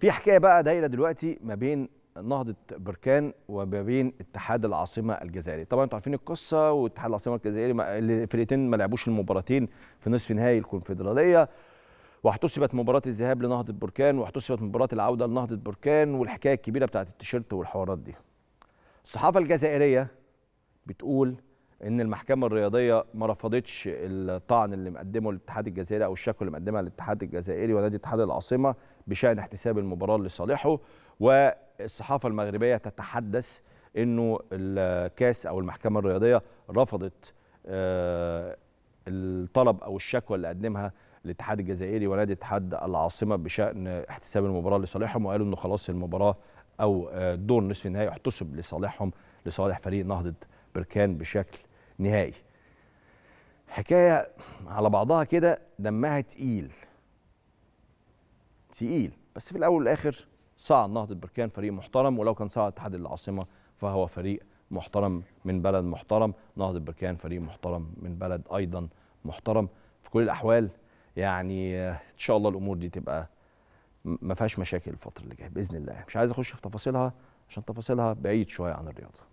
في حكايه بقى دايره دلوقتي ما بين نهضه بركان وما بين اتحاد العاصمه الجزائري طبعا انتوا عارفين القصه واتحاد العاصمه الجزائري الفرقتين ما لعبوش المباراتين في نصف نهائي الكونفدراليه واحتسبت مباراه الذهاب لنهضه بركان واحتسبت مباراه العوده لنهضه بركان والحكايه الكبيره بتاعت التيشيرت والحوارات دي الصحافه الجزائريه بتقول ان المحكمه الرياضيه ما رفضتش الطعن اللي مقدمه الاتحاد الجزائري او الشكوى اللي مقدمها الاتحاد الجزائري ونادي اتحاد العاصمه بشان احتساب المباراه لصالحه والصحافه المغربيه تتحدث انه الكاس او المحكمه الرياضيه رفضت آه، الطلب او الشكوى اللي قدمها الاتحاد الجزائري ونادي اتحاد العاصمه بشان احتساب المباراه لصالحهم وقالوا انه خلاص المباراه او آه، دور نصف النهائي احتسب لصالحهم لصالح فريق نهضه بركان بشكل نهائي حكايه على بعضها كده دمها تقيل تقيل بس في الاول والاخر صعد نهضه بركان فريق محترم ولو كان صعد اتحاد العاصمه فهو فريق محترم من بلد محترم نهضه بركان فريق محترم من بلد ايضا محترم في كل الاحوال يعني آه، ان شاء الله الامور دي تبقى ما فيهاش مشاكل الفتره اللي جايه باذن الله مش عايز اخش في تفاصيلها عشان تفاصيلها بعيد شويه عن الرياضه